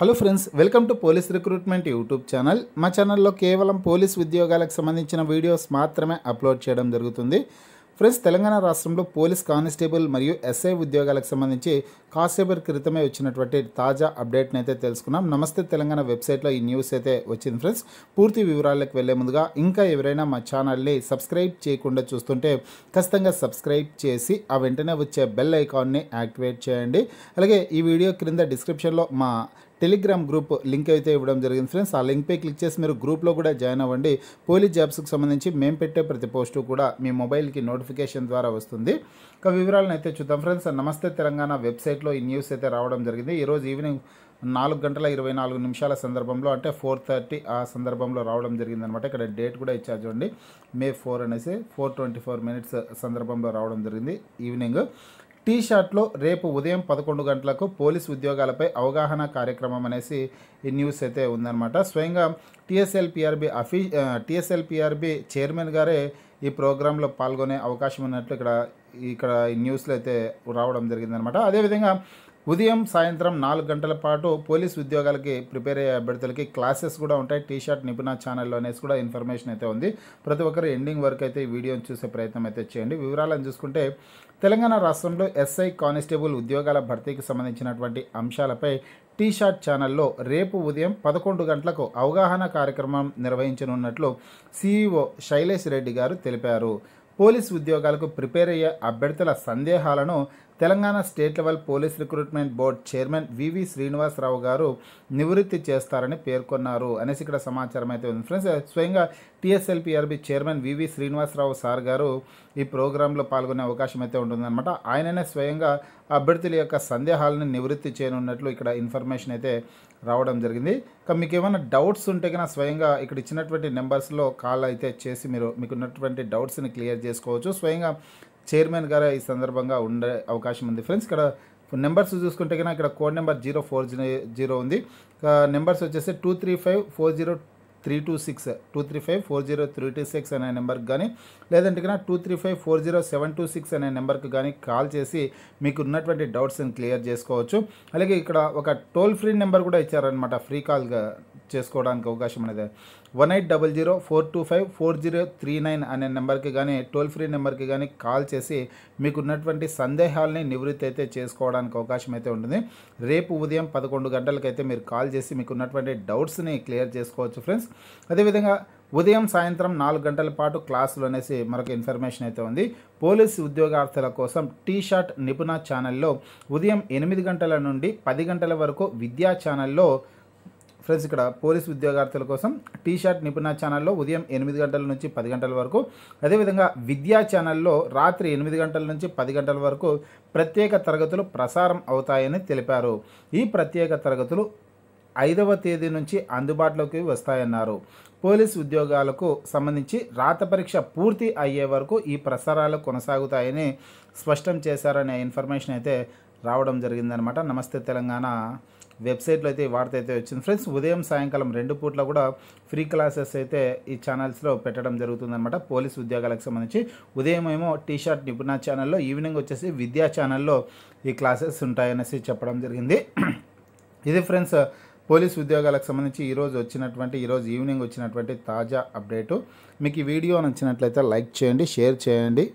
hello friends welcome to police recruitment YouTube channel మా ఛానల్లో కేవలం పోలీస్ ఉద్యోగాలకు సంబంధించిన వీడియోస్ మాత్రమే అప్లోడ్ చేయడం జరుగుతుంది ఫ్రెండ్స్ తెలంగాణ రాష్ట్రంలో పోలీస్ కానిస్టేబుల్ మరియు ఎస్ఐ ఉద్యోగాలకు సంబంధించి కాసేపటి క్రితమే వచ్చినటువంటి తాజా అప్డేట్ని అయితే తెలుసుకున్నాం నమస్తే తెలంగాణ వెబ్సైట్లో ఈ న్యూస్ అయితే వచ్చింది ఫ్రెండ్స్ పూర్తి వివరాలకు వెళ్లే ముందుగా ఇంకా ఎవరైనా మా ఛానల్ని సబ్స్క్రైబ్ చేయకుండా చూస్తుంటే ఖచ్చితంగా సబ్స్క్రైబ్ చేసి ఆ వెంటనే వచ్చే బెల్ ఐకాన్ని యాక్టివేట్ చేయండి అలాగే ఈ వీడియో క్రింద డిస్క్రిప్షన్లో మా టెలిగ్రామ్ గ్రూప్ లింక్ అయితే ఇవ్వడం జరిగింది ఫ్రెండ్స్ ఆ లింక్పై క్లిక్ చేసి మీరు గ్రూప్లో కూడా జాయిన్ అవ్వండి పోలీస్ జాబ్స్కి సంబంధించి మేము పెట్టే ప్రతి పోస్టు కూడా మీ మొబైల్కి నోటిఫికేషన్ ద్వారా వస్తుంది ఒక వివరాలను అయితే చూద్దాం ఫ్రెండ్స్ నమస్తే తెలంగాణ వెబ్సైట్లో ఈ న్యూస్ అయితే రావడం జరిగింది ఈరోజు ఈవినింగ్ నాలుగు గంటల ఇరవై నాలుగు నిమిషాల సందర్భంలో అంటే ఫోర్ థర్టీ ఆ సందర్భంలో రావడం జరిగిందనమాట ఇక్కడ డేట్ కూడా ఇచ్చారు చూడండి మే ఫోర్ అనేసి ఫోర్ ట్వంటీ ఫోర్ మినిట్స్ సందర్భంలో రావడం జరిగింది ఈవినింగ్ టీ షార్ట్లో రేపు ఉదయం పదకొండు గంటలకు పోలీస్ ఉద్యోగాలపై అవగాహన కార్యక్రమం అనేసి ఈ న్యూస్ అయితే ఉందన్నమాట స్వయంగా టీఎస్ఎల్పిఆర్బి అఫీ టీఎస్ఎల్పిఆర్బి చైర్మన్ గారే ఈ ప్రోగ్రాంలో పాల్గొనే అవకాశం ఉన్నట్లు ఇక్కడ ఇక్కడ ఈ న్యూస్లో అయితే రావడం జరిగిందనమాట అదేవిధంగా ఉదయం సాయంత్రం నాలుగు గంటల పాటు పోలీస్ ఉద్యోగాలకి ప్రిపేర్ అయ్యే అభ్యర్థులకి క్లాసెస్ కూడా ఉంటాయి టీ షర్ట్ నిపుణ ఛానల్లో అనేసి కూడా ఇన్ఫర్మేషన్ అయితే ఉంది ప్రతి ఒక్కరు ఎండింగ్ వరకు అయితే ఈ వీడియోని చూసే ప్రయత్నం అయితే చేయండి వివరాలను చూసుకుంటే తెలంగాణ రాష్ట్రంలో ఎస్ఐ కానిస్టేబుల్ ఉద్యోగాల భర్తీకి సంబంధించినటువంటి అంశాలపై టీ షార్ట్ ఛానల్లో రేపు ఉదయం పదకొండు గంటలకు అవగాహన కార్యక్రమం నిర్వహించనున్నట్లు సీఈఓ శైలేష్ రెడ్డి గారు తెలిపారు పోలీస్ ఉద్యోగాలకు ప్రిపేర్ అయ్యే అభ్యర్థుల సందేహాలను Telangana state level police recruitment board chairman VV Srinivasarao garu నివృత్తి చేస్తారని పేర్కొన్నారు అనేసి ఇక్కడ సమాచారం అయితే ఉంది ఫ్రెండ్స్ స్వయంగా TSLPRB chairman VV Srinivasarao sir garu ఈ ప్రోగ్రాంలో పాల్గొనే అవకాశం అయితే ఉంటుందన్నమాట ఆయననే స్వయంగా అభ్యర్థుల యొక్క సందేహాలను నివృత్తి చేయనున్నట్లు ఇక్కడ ఇన్ఫర్మేషన్ అయితే రావడం జరిగింది ఇక మీకు ఏమైనా డౌట్స్ ఉంటే కన్నా స్వయంగా ఇక్కడ ఇచ్చినటువంటి నెంబర్స్లో కాల్ అయితే చేసి మీరు మీకున్నటువంటి డౌట్స్ని క్లియర్ చేసుకోవచ్చు స్వయంగా చైర్మన్ గారు ఈ సందర్భంగా ఉండే అవకాశం ఉంది ఫ్రెండ్స్ ఇక్కడ నెంబర్స్ చూసుకుంటే కనుక ఇక్కడ code number zero four zero ఉంది నెంబర్స్ వచ్చేసి two three five four zero three two six two three five four zero three two six అనే నెంబర్కి కానీ లేదంటే కన్నా two three five four zero seven two six అనే నెంబర్కి కానీ కాల్ చేసి మీకు ఉన్నటువంటి డౌట్స్ని క్లియర్ చేసుకోవచ్చు అలాగే ఇక్కడ ఒక టోల్ ఫ్రీ నెంబర్ కూడా ఇచ్చారనమాట ఫ్రీ కాల్గా చేసుకోవడానికి అవకాశం అనేది one eight double zero four two five four zero three nine అనే నెంబర్కి కానీ టోల్ ఫ్రీ నెంబర్కి కానీ కాల్ చేసి మీకున్నటువంటి సందేహాలని నివృత్తి అయితే చేసుకోవడానికి అవకాశం అయితే ఉంటుంది రేపు ఉదయం పదకొండు గంటలకైతే మీరు కాల్ చేసి మీకున్నటువంటి డౌట్స్ని క్లియర్ చేసుకోవచ్చు ఫ్రెండ్స్ అదేవిధంగా ఉదయం సాయంత్రం నాలుగు గంటల పాటు క్లాసులు అనేసి మరొక ఇన్ఫర్మేషన్ అయితే ఉంది పోలీస్ ఉద్యోగార్థుల కోసం టీ షార్ట్ నిపుణ ఛానల్లో ఉదయం ఎనిమిది గంటల నుండి పది గంటల వరకు విద్యా ఛానల్లో ఫ్రెండ్స్ ఇక్కడ పోలీస్ ఉద్యోగార్థుల కోసం టీ షర్ట్ నిపుణ ఛానల్లో ఉదయం ఎనిమిది గంటల నుంచి పది గంటల వరకు అదేవిధంగా విద్యా ఛానల్లో రాత్రి ఎనిమిది గంటల నుంచి పది గంటల వరకు ప్రత్యేక తరగతులు ప్రసారం అవుతాయని తెలిపారు ఈ ప్రత్యేక తరగతులు ఐదవ తేదీ నుంచి అందుబాటులోకి వస్తాయన్నారు పోలీస్ ఉద్యోగాలకు సంబంధించి రాత పరీక్ష పూర్తి అయ్యే వరకు ఈ ప్రసారాలు కొనసాగుతాయని స్పష్టం చేశారనే ఇన్ఫర్మేషన్ అయితే రావడం జరిగిందనమాట నమస్తే తెలంగాణ వెబ్సైట్లో అయితే వార్త అయితే వచ్చింది ఫ్రెండ్స్ ఉదయం సాయంకాలం రెండు పూట్ల కూడా ఫ్రీ క్లాసెస్ అయితే ఈ ఛానల్స్లో పెట్టడం జరుగుతుందనమాట పోలీస్ ఉద్యోగాలకు సంబంధించి ఉదయం ఏమో టీషర్ట్ నిపుణ ఛానల్లో ఈవినింగ్ వచ్చేసి విద్యా ఛానల్లో ఈ క్లాసెస్ ఉంటాయనేసి చెప్పడం జరిగింది ఇది ఫ్రెండ్స్ పోలీస్ ఉద్యోగాలకు సంబంధించి ఈరోజు వచ్చినటువంటి ఈరోజు ఈవినింగ్ వచ్చినటువంటి తాజా అప్డేటు మీకు ఈ వీడియో నచ్చినట్లయితే లైక్ చేయండి షేర్ చేయండి